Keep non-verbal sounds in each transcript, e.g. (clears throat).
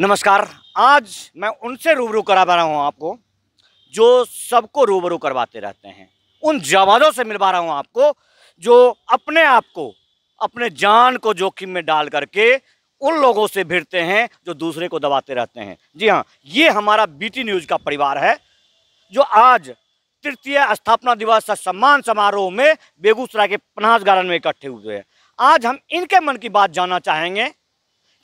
नमस्कार आज मैं उनसे रूबरू करा रहा हूँ आपको जो सबको रूबरू करवाते रहते हैं उन जवानों से मिलवा रहा हूँ आपको जो अपने आप को अपने जान को जोखिम में डाल करके उन लोगों से भिड़ते हैं जो दूसरे को दबाते रहते हैं जी हाँ ये हमारा बीटी न्यूज़ का परिवार है जो आज तृतीय स्थापना दिवस सम्मान समारोह में बेगूसराय के पनास गार्डन में इकट्ठे हुए हैं आज हम इनके मन की बात जानना चाहेंगे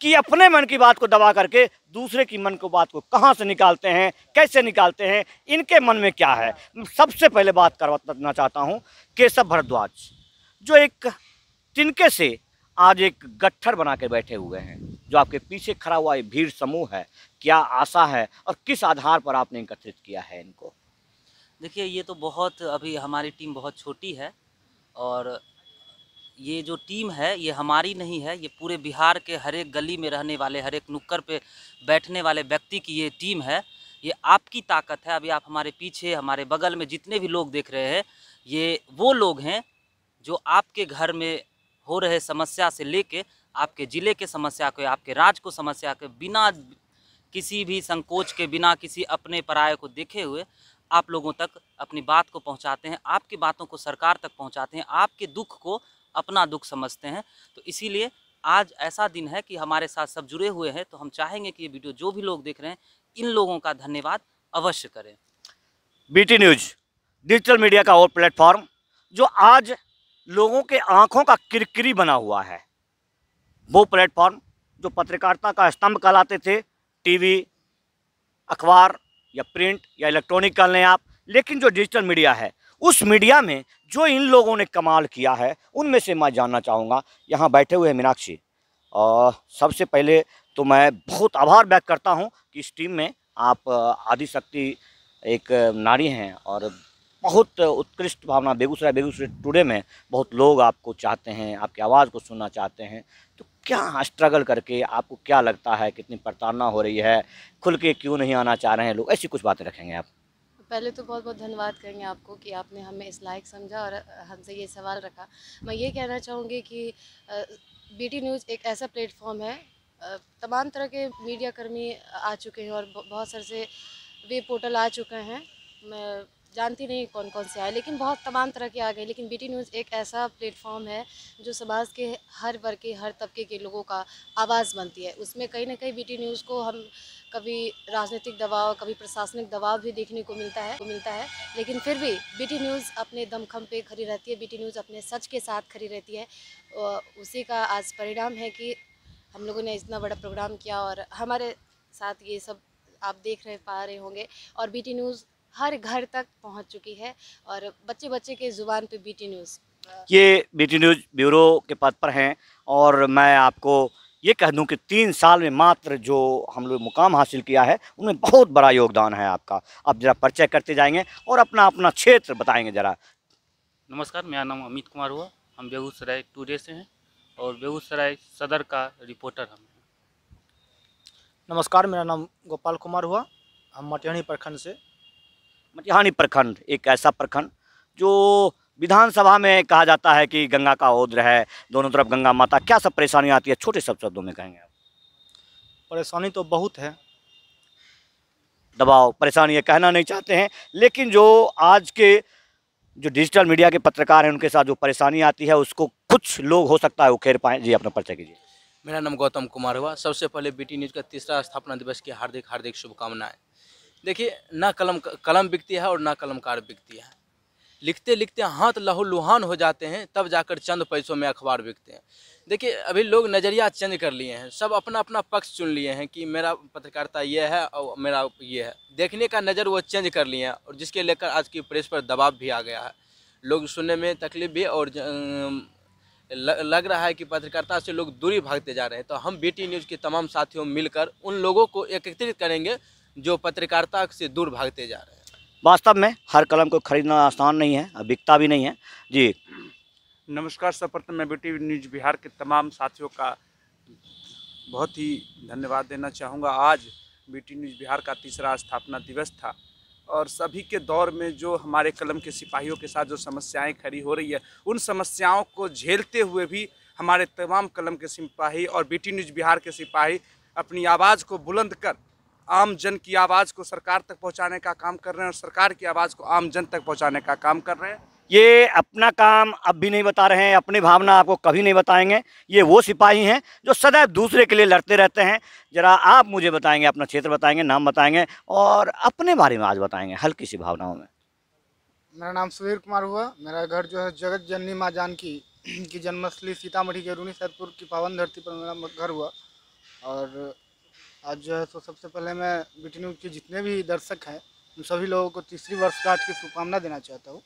कि अपने मन की बात को दबा करके दूसरे की मन को बात को कहाँ से निकालते हैं कैसे निकालते हैं इनके मन में क्या है सबसे पहले बात करना चाहता हूँ केशव भारद्वाज जो एक तिनके से आज एक गट्ठर बना के बैठे हुए हैं जो आपके पीछे खड़ा हुआ ये भीड़ समूह है क्या आशा है और किस आधार पर आपने एकत्रित किया है इनको देखिए ये तो बहुत अभी हमारी टीम बहुत छोटी है और ये जो टीम है ये हमारी नहीं है ये पूरे बिहार के हर एक गली में रहने वाले हर एक नुक्कड़ पे बैठने वाले व्यक्ति की ये टीम है ये आपकी ताकत है अभी आप हमारे पीछे हमारे बगल में जितने भी लोग देख रहे हैं ये वो लोग हैं जो आपके घर में हो रहे समस्या से ले आपके ज़िले के समस्या को आपके राज्य को समस्या के बिना किसी भी संकोच के बिना किसी अपने पराये को देखे हुए आप लोगों तक अपनी बात को पहुंचाते हैं आपकी बातों को सरकार तक पहुंचाते हैं आपके दुख को अपना दुख समझते हैं तो इसीलिए आज ऐसा दिन है कि हमारे साथ सब जुड़े हुए हैं तो हम चाहेंगे कि ये वीडियो जो भी लोग देख रहे हैं इन लोगों का धन्यवाद अवश्य करें बी न्यूज डिजिटल मीडिया का और प्लेटफॉर्म जो आज लोगों के आँखों का किरकिरी बना हुआ है वो प्लेटफॉर्म जो पत्रकारिता का स्तंभ कहलाते थे टीवी अखबार या प्रिंट या इलेक्ट्रॉनिक कह लें आप लेकिन जो डिजिटल मीडिया है उस मीडिया में जो इन लोगों ने कमाल किया है उनमें से मैं जानना चाहूँगा यहाँ बैठे हुए हैं मीनाक्षी और सबसे पहले तो मैं बहुत आभार व्यक्त करता हूँ कि इस टीम में आप आदिशक्ति एक नारी हैं और बहुत उत्कृष्ट भावना बेगूसराय बेगूसराय टुडे में बहुत लोग आपको चाहते हैं आपकी आवाज़ को सुनना चाहते हैं तो क्या स्ट्रगल करके आपको क्या लगता है कितनी प्रताड़ना हो रही है खुल के क्यों नहीं आना चाह रहे हैं लोग ऐसी कुछ बातें रखेंगे आप पहले तो बहुत बहुत धन्यवाद करेंगे आपको कि आपने हमें इस लायक समझा और हमसे ये सवाल रखा मैं ये कहना चाहूँगी कि बी न्यूज़ एक ऐसा प्लेटफॉर्म है तमाम तरह के मीडिया कर्मी आ चुके हैं और बहुत सारे से वे पोर्टल आ चुके हैं मैं जानती नहीं कौन कौन से आए लेकिन बहुत तमाम तरह के आ गए लेकिन बी न्यूज़ एक ऐसा प्लेटफॉर्म है जो समाज के हर वर्ग के हर तबके के लोगों का आवाज़ बनती है उसमें कहीं ना कहीं बी न्यूज़ को हम कभी राजनीतिक दबाव कभी प्रशासनिक दबाव भी देखने को मिलता है को मिलता है लेकिन फिर भी बीटी न्यूज़ अपने दमखम पे खड़ी रहती है बीटी न्यूज़ अपने सच के साथ खड़ी रहती है उसी का आज परिणाम है कि हम लोगों ने इतना बड़ा प्रोग्राम किया और हमारे साथ ये सब आप देख रहे पा रहे होंगे और बीटी न्यूज़ हर घर तक पहुंच चुकी है और बच्चे बच्चे के ज़ुबान पे बीटी न्यूज़ ये बीटी न्यूज़ ब्यूरो के पद पर हैं और मैं आपको ये कह दूं कि तीन साल में मात्र जो हम लोग मुकाम हासिल किया है उनमें बहुत बड़ा योगदान है आपका आप ज़रा परिचय करते जाएंगे और अपना अपना क्षेत्र बताएंगे ज़रा नमस्कार मेरा नाम अमित कुमार हुआ हम बेगूसराय टूडे से हैं और बेगूसराय सदर का रिपोर्टर हम नमस्कार मेरा नाम गोपाल कुमार हुआ हम मटिहानी प्रखंड से मटिहानी प्रखंड एक ऐसा प्रखंड जो विधानसभा में कहा जाता है कि गंगा का ओद्र है दोनों तरफ गंगा माता क्या सब परेशानी आती है छोटे सब शब्दों में कहेंगे आप परेशानी तो बहुत है दबाव परेशानी ये कहना नहीं चाहते हैं लेकिन जो आज के जो डिजिटल मीडिया के पत्रकार हैं उनके साथ जो परेशानी आती है उसको कुछ लोग हो सकता है उखेर पाए जी अपना परिचय कीजिए मेरा नाम गौतम कुमार हुआ सबसे पहले बीटी न्यूज़ का तीसरा स्थापना दिवस की हार्दिक हार्दिक शुभकामनाएं देखिए ना कलम कलम बिकती है और ना कलमकार बिकती है लिखते लिखते हाथ लहू लुहान हो जाते हैं तब जाकर चंद पैसों में अखबार बिकते हैं देखिए अभी लोग नज़रिया चेंज कर लिए हैं सब अपना अपना पक्ष चुन लिए हैं कि मेरा पत्रकारिता ये है और मेरा ये है देखने का नज़र वो चेंज कर लिए हैं और जिसके लेकर आज की प्रेस पर दबाव भी आ गया है लोग सुनने में तकलीफ भी और लग रहा है कि पत्रकारिता से लोग दूरी भागते जा रहे हैं तो हम बी न्यूज़ के तमाम साथियों मिलकर उन लोगों को एकत्रित करेंगे जो पत्रकारिता से दूर भागते जा रहे हैं वास्तव में हर कलम को खरीदना आसान नहीं है बिकता भी नहीं है जी नमस्कार सर्वप्रथम मैं बेटी न्यूज बिहार के तमाम साथियों का बहुत ही धन्यवाद देना चाहूँगा आज बी न्यूज बिहार का तीसरा स्थापना दिवस था और सभी के दौर में जो हमारे कलम के सिपाहियों के साथ जो समस्याएं खड़ी हो रही है उन समस्याओं को झेलते हुए भी हमारे तमाम कलम के सिपाही और बेटी न्यूज बिहार के सिपाही अपनी आवाज़ को बुलंद कर आम जन की आवाज़ को सरकार तक पहुंचाने का काम कर रहे हैं और सरकार की आवाज़ को आम जन तक पहुंचाने का काम कर रहे हैं ये अपना काम अब भी नहीं बता रहे हैं अपनी भावना आपको कभी नहीं बताएंगे ये वो सिपाही हैं जो सदैव दूसरे के लिए लड़ते रहते हैं ज़रा आप मुझे बताएंगे अपना क्षेत्र बताएंगे नाम बताएंगे और अपने बारे में आज बताएंगे हल्की सी भावनाओं में मेरा नाम सुधीर कुमार हुआ मेरा घर जो है जगत जननी माँ जानकी की जन्मस्थली सीतामढ़ी के रूनी सैदपुर की पावन धरती पर मेरा घर हुआ और आज जो है सो सबसे पहले मैं बी न्यूज़ के जितने भी दर्शक हैं उन सभी लोगों को तीसरी वर्षगांठ की शुभकामना देना चाहता हूँ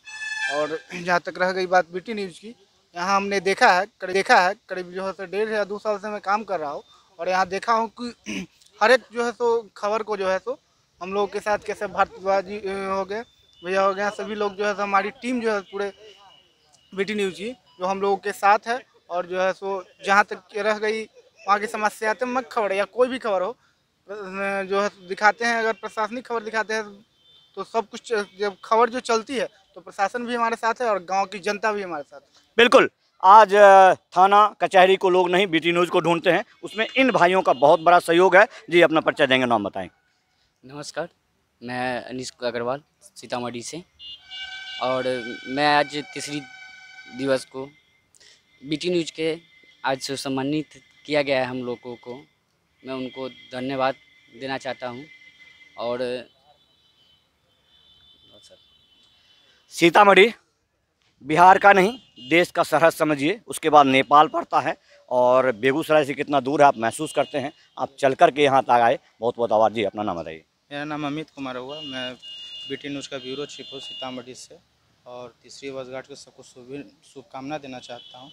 और जहाँ तक रह गई बात बी न्यूज़ की यहाँ हमने देखा है करीब देखा है करीब जो है सो डेढ़ या दो साल से मैं काम कर रहा हूँ और यहाँ देखा हूँ कि (clears throat) हर एक जो है सो खबर को जो है सो हम लोगों के साथ कैसे भारतवाजी हो गए भैया हो गए सभी लोग जो है सो हमारी टीम जो है पूरे बी न्यूज़ की जो हम लोगों के साथ है और जो है सो जहाँ तक रह गई वहाँ की समस्यात्मक तो खबर या कोई भी खबर हो जो है दिखाते हैं अगर प्रशासनिक खबर दिखाते हैं तो सब कुछ जब खबर जो चलती है तो प्रशासन भी हमारे साथ है और गांव की जनता भी हमारे साथ है बिल्कुल आज थाना कचहरी को लोग नहीं बीटी न्यूज़ को ढूंढते हैं उसमें इन भाइयों का बहुत बड़ा सहयोग है जी अपना पर्चा देंगे नाम बताएं नमस्कार मैं अनिश अग्रवाल सीतामढ़ी से और मैं आज तीसरी दिवस को बी न्यूज के आज से सम्मानित किया गया है हम लोगों को मैं उनको धन्यवाद देना चाहता हूँ और सीतामढ़ी बिहार का नहीं देश का सरहद समझिए उसके बाद नेपाल पड़ता है और बेगूसराय से कितना दूर है आप महसूस करते हैं आप चल कर के यहाँ तक आए बहुत बहुत आवाज़ जी अपना नाम बताइए मेरा नाम अमित कुमार हुआ मैं बीटी न्यूज़ का ब्यूरो चीफ हूँ सीतामढ़ी से और तीसरी वर्षगांठ को सबको शुभकामना देना चाहता हूँ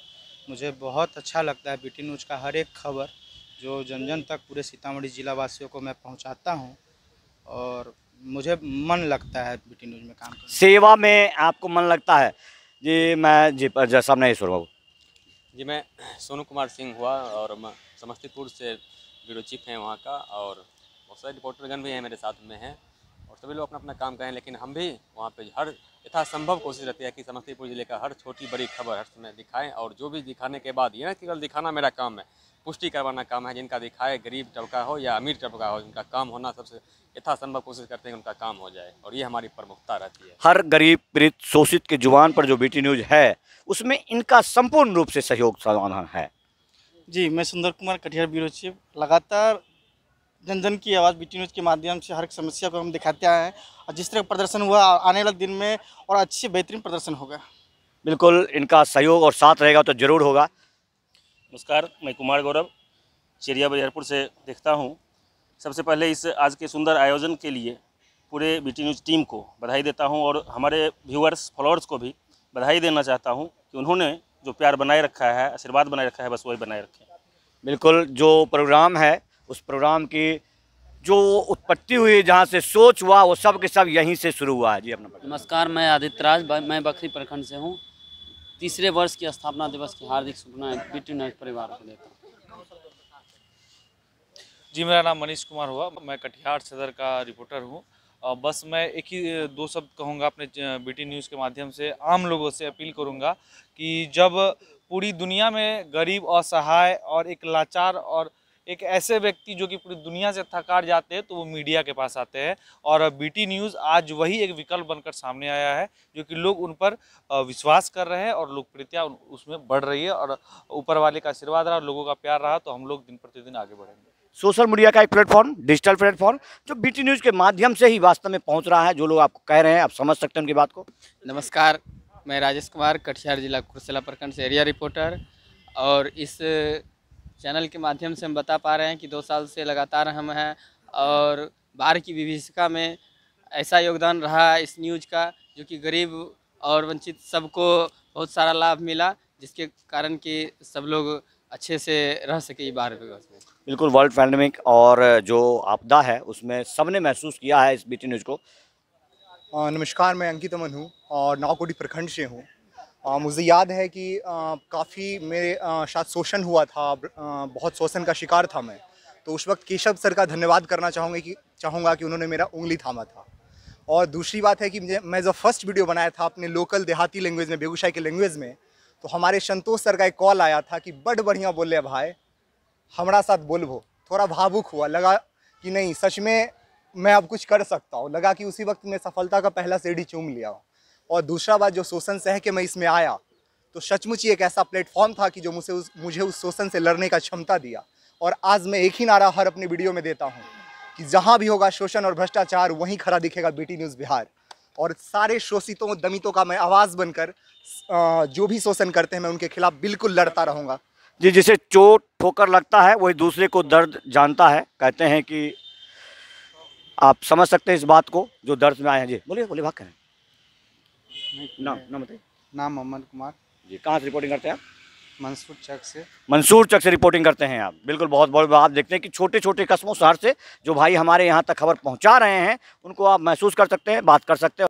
मुझे बहुत अच्छा लगता है बी टी न्यूज़ का हर एक खबर जो जन जन तक पूरे सीतामढ़ी जिला वासियों को मैं पहुंचाता हूं और मुझे मन लगता है बी टी न्यूज़ में काम करना सेवा में आपको मन लगता है जी मैं जी जैसा महेश्वर बाबू जी मैं सोनू कुमार सिंह हुआ और समस्तीपुर से ब्यूरो चीफ हैं वहाँ का और बहुत सारे रिपोर्टरगन भी हैं मेरे साथ में हैं और सभी लोग अपना अपना काम करें लेकिन हम भी वहाँ पर हर यथासंभव कोशिश रहती है कि समस्तीपुर ज़िले का हर छोटी बड़ी खबर हर समय दिखाएं और जो भी दिखाने के बाद ये ना केवल दिखाना मेरा काम है पुष्टि करवाना काम है जिनका दिखाए गरीब तबका हो या अमीर तबका हो जिनका काम होना सबसे यथासंभव कोशिश करते हैं उनका काम हो जाए और ये हमारी प्रमुखता रहती है हर गरीब पीड़ित शोषित के जुबान पर जो बी न्यूज़ है उसमें इनका संपूर्ण रूप से सहयोग सराहना है जी मैं सुंदर कुमार कटिहार ब्यूरो चीफ लगातार जन जन की आवाज़ बी न्यूज़ के माध्यम से हर एक समस्या को हम दिखाते आए हैं और जिस तरह प्रदर्शन हुआ आने वाले दिन में और अच्छे बेहतरीन प्रदर्शन होगा बिल्कुल इनका सहयोग और साथ रहेगा तो ज़रूर होगा नमस्कार मैं कुमार गौरव चेरिया बजहरपुर से देखता हूँ सबसे पहले इस आज के सुंदर आयोजन के लिए पूरे बी न्यूज़ टीम को बधाई देता हूँ और हमारे व्यूअर्स फॉलोअर्स को भी बधाई देना चाहता हूँ कि उन्होंने जो प्यार बनाए रखा है आशीर्वाद बनाए रखा है बस वही बनाए रखें बिल्कुल जो प्रोग्राम है उस प्रोग्राम की जो उत्पत्ति हुई जहाँ से सोच हुआ वो सब के सब यहीं से शुरू हुआ है जी अपना नमस्कार मैं आदित्य राज मैं बखरी प्रखंड से हूँ तीसरे वर्ष की स्थापना दिवस की हार्दिक शुभकामनाएं परिवार को देता जी मेरा नाम मनीष कुमार हुआ मैं कटिहार सदर का रिपोर्टर हूँ बस मैं एक ही दो शब्द कहूँगा अपने बीटी न्यूज़ के माध्यम से आम लोगों से अपील करूँगा कि जब पूरी दुनिया में गरीब असहाय और, और एक लाचार और एक ऐसे व्यक्ति जो कि पूरी दुनिया से थकार जाते हैं तो वो मीडिया के पास आते हैं और बीटी न्यूज़ आज वही एक विकल्प बनकर सामने आया है जो कि लोग उन पर विश्वास कर रहे हैं और लोकप्रियता उसमें बढ़ रही है और ऊपर वाले का आशीर्वाद रहा लोगों का प्यार रहा तो हम लोग दिन प्रतिदिन आगे बढ़ेंगे सोशल मीडिया का एक प्लेटफॉर्म डिजिटल प्लेटफॉर्म जो बीटी न्यूज़ के माध्यम से ही वास्तव में पहुँच रहा है जो लोग आपको कह रहे हैं आप समझ सकते हैं उनकी बात को नमस्कार मैं राजेश कुमार कटिहार जिला कुरसला प्रखंड से एरिया रिपोर्टर और इस चैनल के माध्यम से हम बता पा रहे हैं कि दो साल से लगातार हम हैं और बाहर की विभिषिका में ऐसा योगदान रहा इस न्यूज का जो कि गरीब और वंचित सबको बहुत सारा लाभ मिला जिसके कारण कि सब लोग अच्छे से रह सके बाहर बिल्कुल वर्ल्ड पैंडमिक और जो आपदा है उसमें सब ने महसूस किया है इस बीटी न्यूज़ को नमस्कार मैं अंकित अमन हूँ और नावकोटी प्रखंड से हूँ आ, मुझे याद है कि काफ़ी मेरे शायद शोषण हुआ था आ, बहुत शोषण का शिकार था मैं तो उस वक्त केशव सर का धन्यवाद करना चाहूँगी कि चाहूँगा कि उन्होंने मेरा उंगली थामा था और दूसरी बात है कि मैं जब फर्स्ट वीडियो बनाया था अपने लोकल देहाती लैंग्वेज में बेगूसराय के लैंग्वेज में तो हमारे संतोष सर का एक कॉल आया था कि बड़ बढ़िया बोले भाई हमारा साथ बोलबो थोड़ा भावुक हुआ लगा कि नहीं सच में मैं अब कुछ कर सकता हूँ लगा कि उसी वक्त मैं सफलता का पहला सीढ़ी चूम लिया हूँ और दूसरा बात जो शोषण सह के मैं इसमें आया तो सचमुच ही एक ऐसा प्लेटफॉर्म था कि जो मुझे उस मुझे उस शोषण से लड़ने का क्षमता दिया और आज मैं एक ही नारा हर अपनी वीडियो में देता हूँ कि जहाँ भी होगा शोषण और भ्रष्टाचार वहीं खड़ा दिखेगा बीटी न्यूज़ बिहार और सारे शोषितों दमितों का मैं आवाज़ बनकर जो भी शोषण करते हैं मैं उनके खिलाफ बिल्कुल लड़ता रहूँगा जी जिसे चोट ठोकर लगता है वही दूसरे को दर्द जानता है कहते हैं कि आप समझ सकते हैं इस बात को जो दर्द में आए हैं जी बोलिए बोलिए भाग करें नाम नाम बताइए नाम अमन कुमार जी कहाँ से रिपोर्टिंग करते हैं आप मंसूर चक से मंसूर चक से रिपोर्टिंग करते हैं आप बिल्कुल बहुत बहुत आप देखते हैं कि छोटे छोटे कस्बों शहर से जो भाई हमारे यहाँ तक खबर पहुँचा रहे हैं उनको आप महसूस कर सकते हैं बात कर सकते हैं